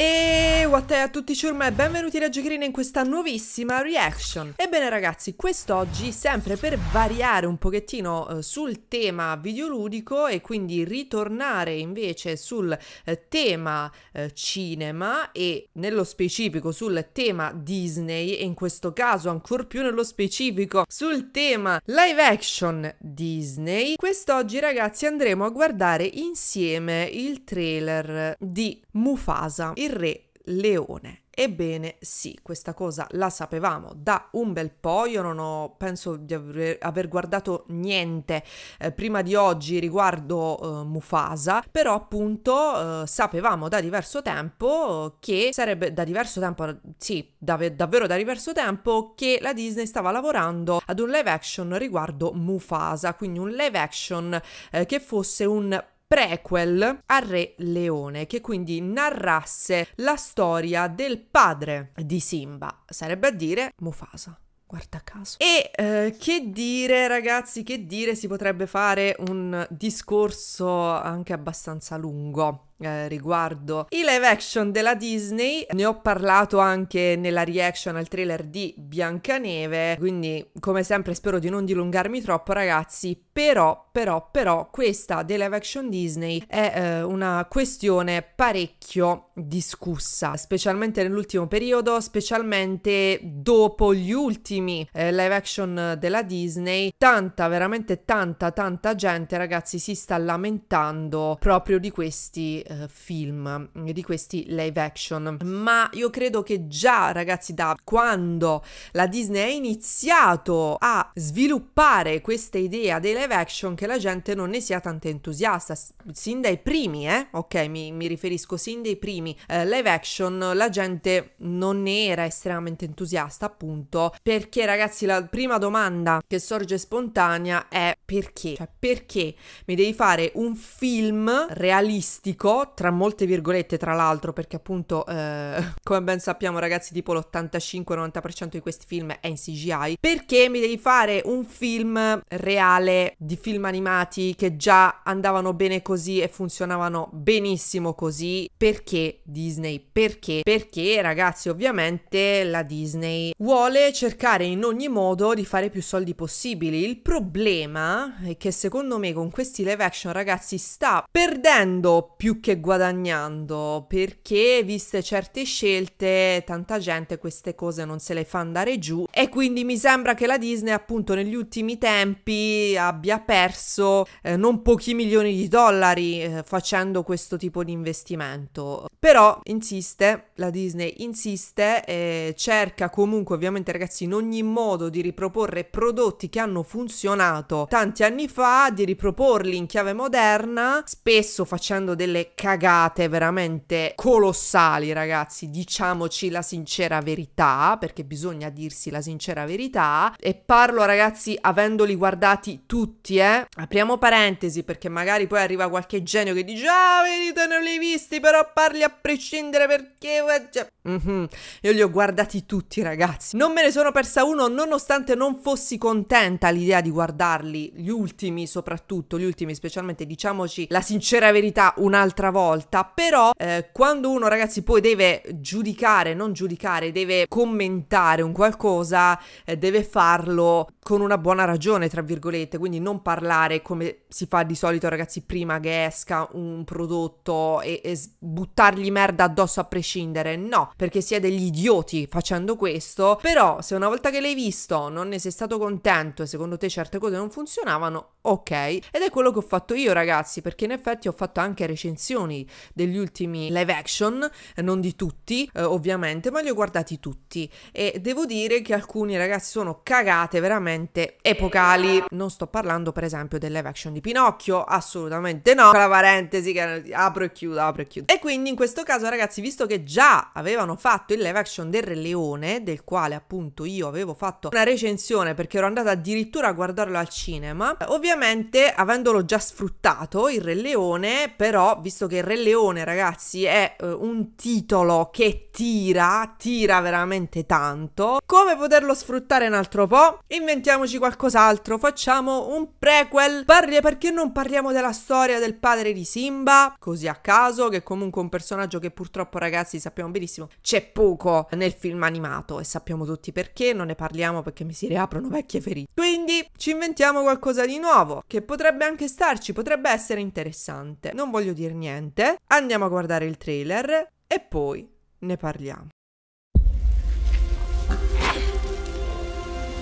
Eh, what a tutti ciurma e benvenuti da Giocherina in questa nuovissima reaction Ebbene ragazzi, quest'oggi, sempre per variare un pochettino eh, sul tema videoludico e quindi ritornare invece sul eh, tema eh, cinema e nello specifico sul tema Disney e in questo caso ancor più nello specifico sul tema live action Disney Quest'oggi ragazzi andremo a guardare insieme il trailer di Mufasa, il re leone. Ebbene sì, questa cosa la sapevamo da un bel po', io non ho, penso di aver, aver guardato niente eh, prima di oggi riguardo eh, Mufasa, però appunto eh, sapevamo da diverso tempo che sarebbe da diverso tempo, sì, dav- davvero da diverso tempo che la Disney stava lavorando ad un live action riguardo Mufasa, quindi un live action eh, che fosse un prequel a Re Leone, che quindi narrasse la storia del padre di Simba, sarebbe a dire Mufasa guarda caso. E eh, che dire, ragazzi, che dire, si potrebbe fare un discorso anche abbastanza lungo. Eh, riguardo i live action della Disney ne ho parlato anche nella reaction al trailer di Biancaneve quindi come sempre spero di non dilungarmi troppo ragazzi però, però, però questa dei live action Disney è eh, una questione parecchio discussa, specialmente nell'ultimo periodo, specialmente dopo gli ultimi eh, live action della Disney, tanta, veramente tanta, tanta gente, ragazzi, si sta lamentando proprio di questi eh, film, di questi live action. Ma io credo che già, ragazzi, da quando la Disney ha iniziato a sviluppare questa idea dei live live action che la gente non ne sia tanto entusiasta, sin dai primi, eh? ok mi, mi riferisco sin dai primi eh, live action, la gente non ne era estremamente entusiasta appunto perché ragazzi la prima domanda che sorge spontanea è perché? Cioè perché mi devi fare un film realistico, tra molte virgolette tra l'altro perché appunto eh, come ben sappiamo ragazzi tipo l'85-90% di questi film è in CGI, perché mi devi fare un film reale di film animati che già andavano bene così e funzionavano benissimo così. Perché Disney? Perché? Perché ragazzi ovviamente la Disney vuole cercare in ogni modo di fare più soldi possibili. Il problema è che secondo me con questi live action ragazzi sta perdendo più che guadagnando perché viste certe scelte tanta gente queste cose non se le fa andare giù e quindi mi sembra che la Disney appunto negli ultimi tempi abbia abbia perso eh, non pochi milioni di dollari eh, facendo questo tipo di investimento. Però insiste, la Disney insiste e cerca comunque ovviamente ragazzi in ogni modo di riproporre prodotti che hanno funzionato tanti anni fa, di riproporli in chiave moderna, spesso facendo delle cagate veramente colossali ragazzi, diciamoci la sincera verità, perché bisogna dirsi la sincera verità e parlo ragazzi avendoli guardati tutti tutti, eh. Apriamo parentesi perché magari poi arriva qualche genio che dice: Ah, vedi, te non li hai visti, però parli a prescindere perché. Eh, cioè, Mm-hmm. Io li ho guardati tutti, ragazzi. Non me ne sono persa uno, nonostante non fossi contenta all'idea di guardarli, gli ultimi soprattutto, gli ultimi specialmente, diciamoci la sincera verità un'altra volta, però eh, quando uno, ragazzi, poi deve giudicare, non giudicare, deve commentare un qualcosa, eh, deve farlo con una buona ragione, tra virgolette, quindi non parlare come si fa di solito, ragazzi, prima che esca un prodotto e, e buttargli merda addosso a prescindere, no perché si è degli idioti facendo questo, però se una volta che l'hai visto non ne sei stato contento e secondo te certe cose non funzionavano, ok. Ed è quello che ho fatto io ragazzi, perché in effetti ho fatto anche recensioni degli ultimi live action, eh, non di tutti eh, ovviamente, ma li ho guardati tutti e devo dire che alcuni ragazzi sono cagate veramente epocali. Non sto parlando per esempio del live action di Pinocchio, assolutamente no, la parentesi che apro e chiudo, apro e chiudo. E quindi in questo caso ragazzi, visto che già aveva avevano fatto il live action del Re Leone, del quale appunto io avevo fatto una recensione perché ero andata addirittura a guardarlo al cinema. Ovviamente avendolo già sfruttato il Re Leone, però visto che il Re Leone ragazzi è eh, un titolo che tira, tira veramente tanto, come poterlo sfruttare un altro po'? Inventiamoci qualcos'altro, facciamo un prequel, Parli, perché non parliamo della storia del padre di Simba, così a caso, che comunque un personaggio che purtroppo ragazzi sappiamo benissimo c'è poco nel film animato e sappiamo tutti perché, non ne parliamo perché mi si riaprono vecchie ferite. Quindi ci inventiamo qualcosa di nuovo, che potrebbe anche starci, potrebbe essere interessante. Non voglio dire niente, andiamo a guardare il trailer e poi ne parliamo.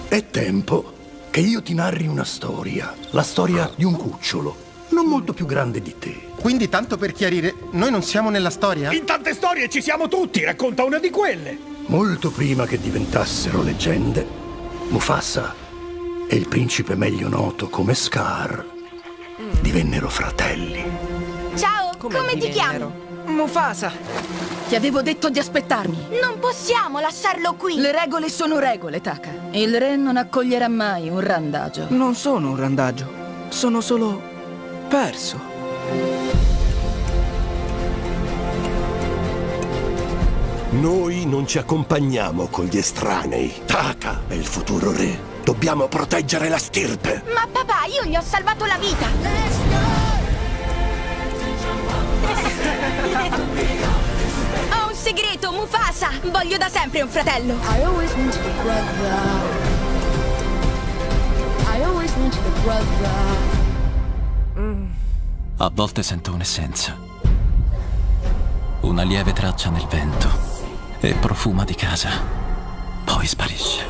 È tempo che io ti narri una storia, la storia di un cucciolo, non molto più grande di te quindi, tanto per chiarire, noi non siamo nella storia? In tante storie ci siamo tutti, racconta una di quelle. Molto prima che diventassero leggende, Mufasa e il principe meglio noto come Scar mm. divennero fratelli. Ciao, come, come ti chiami? Mufasa. Ti avevo detto di aspettarmi. Non possiamo lasciarlo qui. Le regole sono regole, Taka. Il re non accoglierà mai un randagio. Non sono un randagio. Sono solo perso. Noi non ci accompagniamo con gli estranei. Taka è il futuro re. Dobbiamo proteggere la stirpe. Ma papà, io gli ho salvato la vita. ho un segreto, Mufasa. Voglio da sempre un fratello. I always wanted a brother. I always wanted a brother. A volte sento un'essenza. Una lieve traccia nel vento e profuma di casa. Poi sparisce.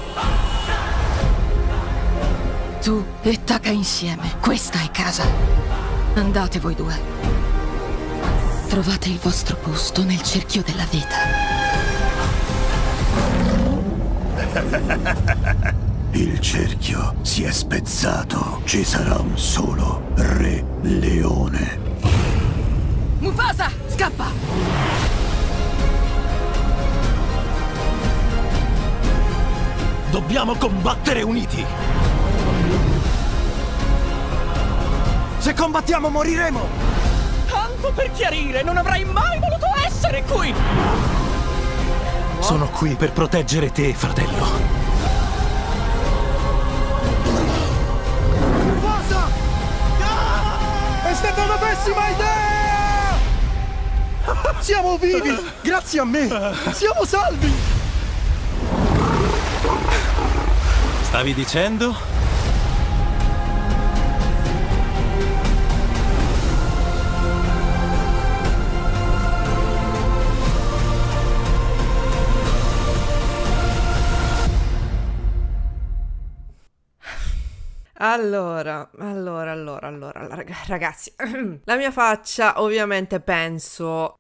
Tu e Taka insieme. Questa è casa. Andate voi due. Trovate il vostro posto nel cerchio della vita. Il cerchio si è spezzato. Ci sarà un solo re leone. Mufasa, scappa! Dobbiamo combattere uniti! Se combattiamo moriremo! Tanto per chiarire, non avrei mai voluto essere qui! Sono qui per proteggere te, fratello. stata una pessima idea! Siamo vivi! Grazie a me! Siamo salvi! Stavi dicendo? Allora, allora, allora, allora, ragazzi, la mia faccia ovviamente penso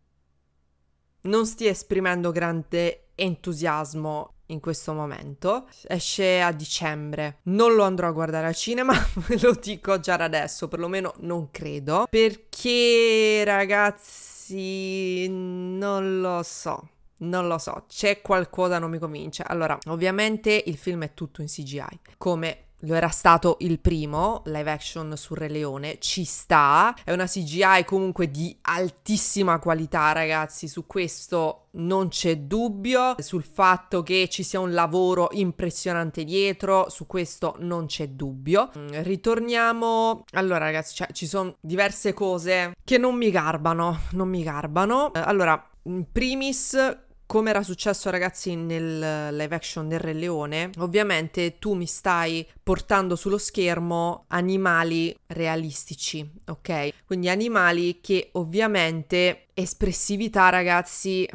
non stia esprimendo grande entusiasmo in questo momento. Esce a dicembre. Non lo andrò a guardare al cinema, ve lo dico già da adesso, perlomeno non credo, perché ragazzi non lo so. Non lo so, c'è qualcosa non mi convince. Allora, ovviamente il film è tutto in CGI, come lo era stato il primo live action su Re Leone, ci sta, è una CGI comunque di altissima qualità ragazzi, su questo non c'è dubbio, sul fatto che ci sia un lavoro impressionante dietro, su questo non c'è dubbio. Mm, ritorniamo, allora ragazzi, cioè, ci sono diverse cose che non mi garbano, non mi garbano. Eh, allora, in primis come era successo ragazzi nel live action del Re Leone, ovviamente tu mi stai portando sullo schermo animali realistici, ok? Quindi animali che ovviamente espressività ragazzi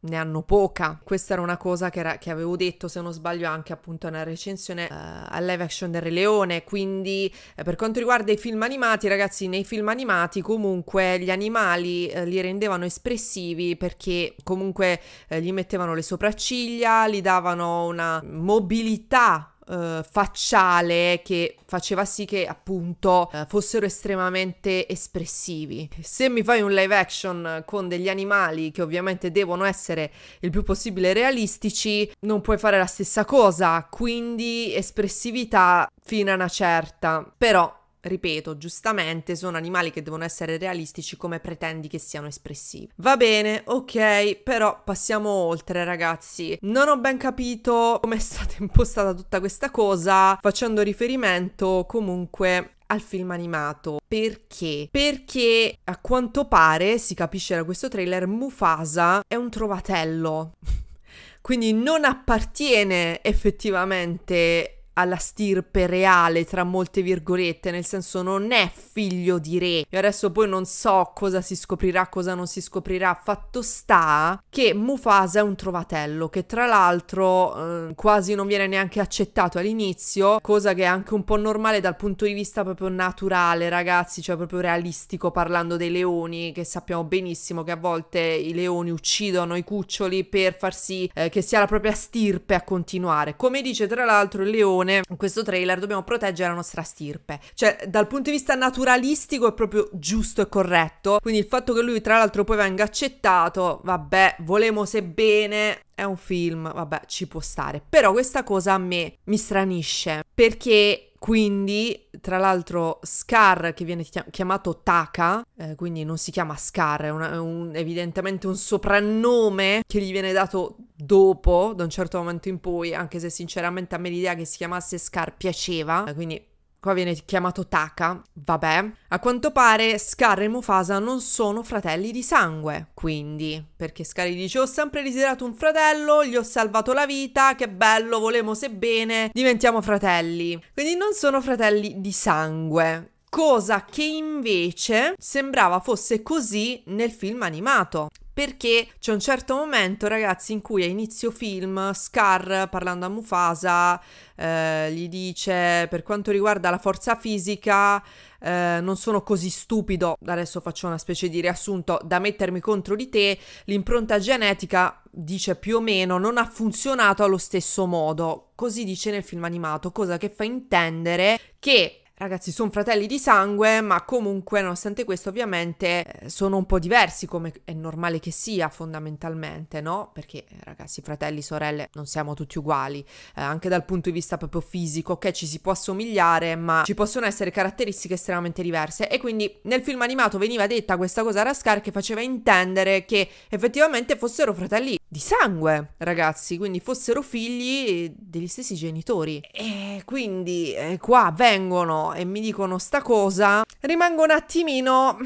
ne hanno poca. Questa era una cosa che, era, che, avevo detto, se non sbaglio, anche appunto nella recensione uh, al live action del Re Leone. Quindi, eh, per quanto riguarda i film animati, ragazzi, nei film animati comunque gli animali eh, li rendevano espressivi perché comunque eh, gli mettevano le sopracciglia, gli davano una mobilità eh, facciale che faceva sì che appunto eh, fossero estremamente espressivi. Se mi fai un live action con degli animali che ovviamente devono essere il più possibile realistici, non puoi fare la stessa cosa, quindi espressività fino a una certa. Però ripeto, giustamente sono animali che devono essere realistici come pretendi che siano espressivi. Va bene, ok, però passiamo oltre, ragazzi. Non ho ben capito come è stata impostata tutta questa cosa, facendo riferimento comunque al film animato. Perché? Perché a quanto pare, si capisce da questo trailer, Mufasa è un trovatello. Quindi non appartiene effettivamente alla stirpe reale, tra molte virgolette, nel senso non è figlio di re. E adesso poi non so cosa si scoprirà, cosa non si scoprirà. Fatto sta che Mufasa è un trovatello, che tra l'altro eh, quasi non viene neanche accettato all'inizio, cosa che è anche un po' normale dal punto di vista proprio naturale, ragazzi, cioè proprio realistico, parlando dei leoni, che sappiamo benissimo che a volte i leoni uccidono i cuccioli per far sì eh, che sia la propria stirpe a continuare. Come dice tra l'altro il leone, conclusione, in questo trailer dobbiamo proteggere la nostra stirpe. Cioè, dal punto di vista naturalistico è proprio giusto e corretto. Quindi il fatto che lui, tra l'altro, poi venga accettato, vabbè, volemo bene, è un film, vabbè, ci può stare. Però questa cosa a me mi stranisce perché quindi, tra l'altro, Scar che viene chiamato Taka, eh, quindi non si chiama Scar, è, una, è un, evidentemente un soprannome che gli viene dato dopo, da un certo momento in poi, anche se sinceramente a me l'idea che si chiamasse Scar piaceva, eh, quindi qua viene chiamato Taka, vabbè, a quanto pare Scar e Mufasa non sono fratelli di sangue, quindi, perché Scar gli dice ho sempre desiderato un fratello, gli ho salvato la vita, che bello, volemo sebbene, diventiamo fratelli. Quindi non sono fratelli di sangue, cosa che invece sembrava fosse così nel film animato perché c'è un certo momento, ragazzi, in cui a inizio film Scar, parlando a Mufasa, eh, gli dice per quanto riguarda la forza fisica, eh, non sono così stupido, adesso faccio una specie di riassunto, da mettermi contro di te, l'impronta genetica dice più o meno non ha funzionato allo stesso modo, così dice nel film animato, cosa che fa intendere che Ragazzi, sono fratelli di sangue, ma comunque, nonostante questo, ovviamente eh, sono un po' diversi, come è normale che sia, fondamentalmente, no? Perché, eh, ragazzi, fratelli, sorelle, non siamo tutti uguali, eh, anche dal punto di vista proprio fisico, che ci si può assomigliare, ma ci possono essere caratteristiche estremamente diverse. E quindi nel film animato veniva detta questa cosa a Rascar che faceva intendere che effettivamente fossero fratelli di sangue, ragazzi, quindi fossero figli degli stessi genitori. E quindi eh, qua vengono e mi dicono sta cosa, rimango un attimino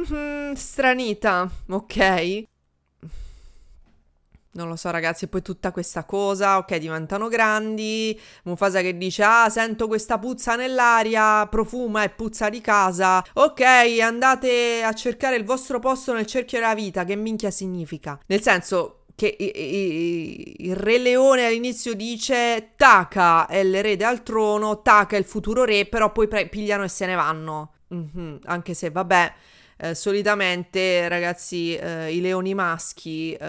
stranita, ok? Non lo so ragazzi, e poi tutta questa cosa, ok, diventano grandi, Mufasa che dice, ah, sento questa puzza nell'aria, profuma e puzza di casa, ok, andate a cercare il vostro posto nel cerchio della vita, che minchia significa? Nel senso, che il re leone all'inizio dice Taka è l'erede al trono, Taka è il futuro re, però poi pigliano e se ne vanno. Mm-hmm, anche se vabbè, eh, solitamente, ragazzi, eh, i leoni maschi eh,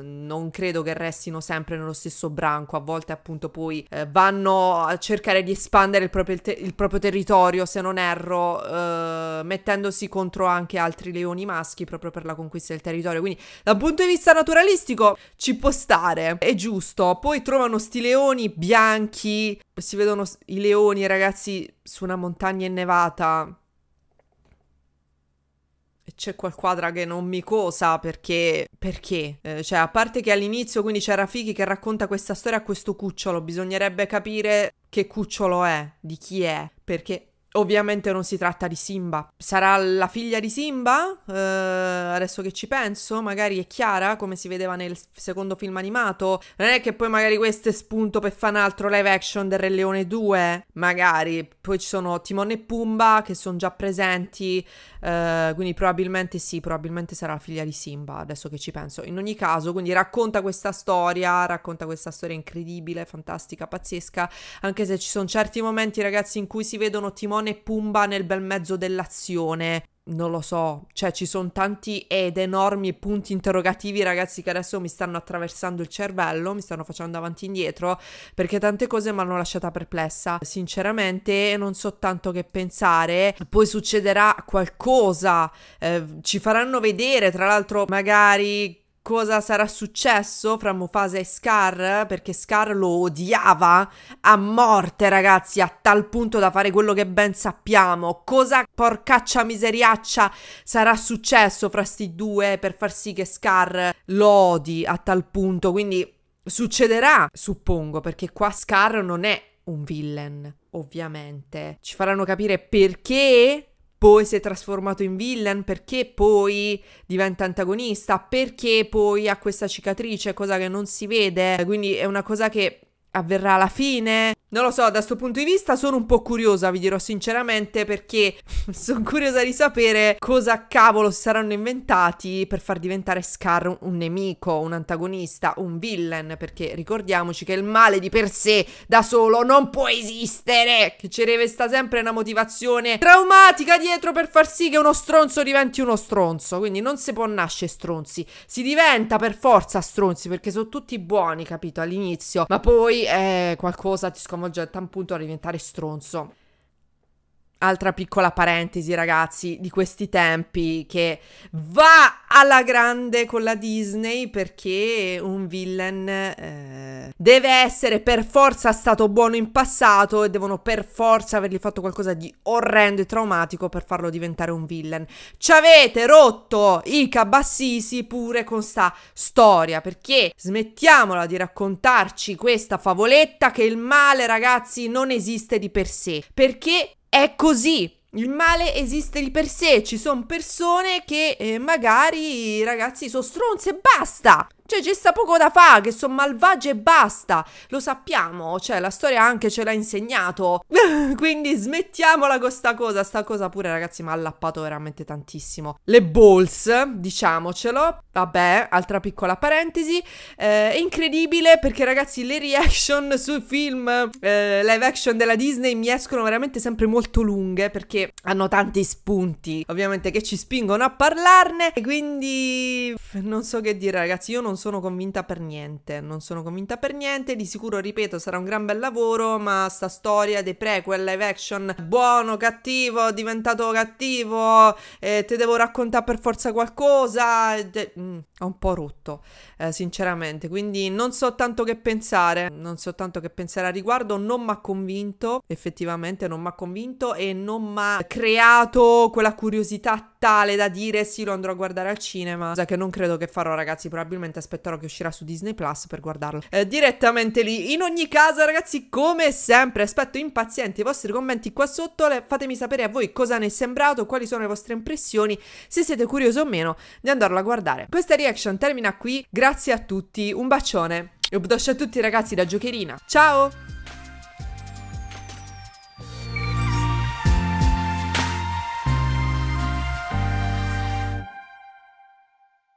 non credo che restino sempre nello stesso branco, a volte appunto poi eh, vanno a cercare di espandere il proprio, te- il proprio territorio, se non erro, eh, mettendosi contro anche altri leoni maschi proprio per la conquista del territorio. Quindi, dal punto di vista naturalistico, ci può stare, è giusto. Poi trovano sti leoni bianchi, si vedono i leoni, ragazzi, su una montagna innevata c'è quel quadra che non mi cosa perché perché eh, cioè a parte che all'inizio quindi c'è Rafiki che racconta questa storia a questo cucciolo bisognerebbe capire che cucciolo è di chi è perché Ovviamente non si tratta di Simba. Sarà la figlia di Simba? Eh, adesso che ci penso, magari è Chiara, come si vedeva nel secondo film animato. Non è che poi magari questo è spunto per fare un altro live action del Re Leone 2? Magari. Poi ci sono Timon e Pumba che sono già presenti, eh, quindi probabilmente sì, probabilmente sarà la figlia di Simba, adesso che ci penso. In ogni caso, quindi racconta questa storia, racconta questa storia incredibile, fantastica, pazzesca, anche se ci sono certi momenti, ragazzi, in cui si vedono Timon e Pumba nel bel mezzo dell'azione. Non lo so, cioè ci sono tanti ed enormi punti interrogativi ragazzi che adesso mi stanno attraversando il cervello, mi stanno facendo avanti e indietro perché tante cose mi hanno lasciata perplessa. Sinceramente non so tanto che pensare, poi succederà qualcosa, eh, ci faranno vedere tra l'altro magari cosa sarà successo fra Mufasa e Scar, perché Scar lo odiava a morte, ragazzi, a tal punto da fare quello che ben sappiamo. Cosa porcaccia miseriaccia sarà successo fra sti due per far sì che Scar lo odi a tal punto? Quindi succederà, suppongo, perché qua Scar non è un villain, ovviamente. Ci faranno capire perché poi si è trasformato in villain, perché poi diventa antagonista, perché poi ha questa cicatrice, cosa che non si vede, quindi è una cosa che avverrà alla fine. Non lo so, da questo punto di vista sono un po' curiosa, vi dirò sinceramente, perché sono curiosa di sapere cosa cavolo si saranno inventati per far diventare Scar un nemico, un antagonista, un villain, perché ricordiamoci che il male di per sé da solo non può esistere, che ci deve sta sempre una motivazione traumatica dietro per far sì che uno stronzo diventi uno stronzo, quindi non si può nascere stronzi, si diventa per forza stronzi perché sono tutti buoni, capito, all'inizio, ma poi eh, qualcosa ti scompare a Jettam punto a diventare stronzo. Altra piccola parentesi, ragazzi, di questi tempi che va alla grande con la Disney perché un villain eh, deve essere per forza stato buono in passato e devono per forza avergli fatto qualcosa di orrendo e traumatico per farlo diventare un villain. Ci avete rotto i cabassisi pure con sta storia perché smettiamola di raccontarci questa favoletta che il male, ragazzi, non esiste di per sé perché è così. Il male esiste di per sé, ci sono persone che eh, magari, ragazzi, sono stronze e basta. Cioè, ci sta poco da fare, che sono malvagie e basta. Lo sappiamo, cioè, la storia anche ce l'ha insegnato. Quindi smettiamola con sta cosa. Sta cosa pure, ragazzi, mi ha allappato veramente tantissimo. Le balls, diciamocelo. Vabbè, altra piccola parentesi. Eh, è incredibile perché, ragazzi, le reaction sui film eh, live action della Disney mi escono veramente sempre molto lunghe perché hanno tanti spunti, ovviamente, che ci spingono a parlarne. E quindi non so che dire, ragazzi. Io non sono convinta per niente, non sono convinta per niente, di sicuro ripeto sarà un gran bel lavoro, ma sta storia dei prequel live action buono, cattivo, diventato cattivo, eh, te devo raccontare per forza qualcosa, eh, mm, ho un po' rotto, eh, sinceramente, quindi non so tanto che pensare, non so tanto che pensare a riguardo, non mi ha convinto, effettivamente non mi ha convinto e non mi ha creato quella curiosità tale da dire sì lo andrò a guardare al cinema, cosa che non credo che farò ragazzi, probabilmente aspetterò aspetterò che uscirà su Disney Plus per guardarlo eh, direttamente lì. In ogni caso, ragazzi, come sempre, aspetto impazienti i vostri commenti qua sotto. Fatemi sapere a voi cosa ne è sembrato, quali sono le vostre impressioni, se siete curiosi o meno di andarlo a guardare. Questa reaction termina qui. Grazie a tutti, un bacione e un a tutti, ragazzi, da Giocherina. Ciao!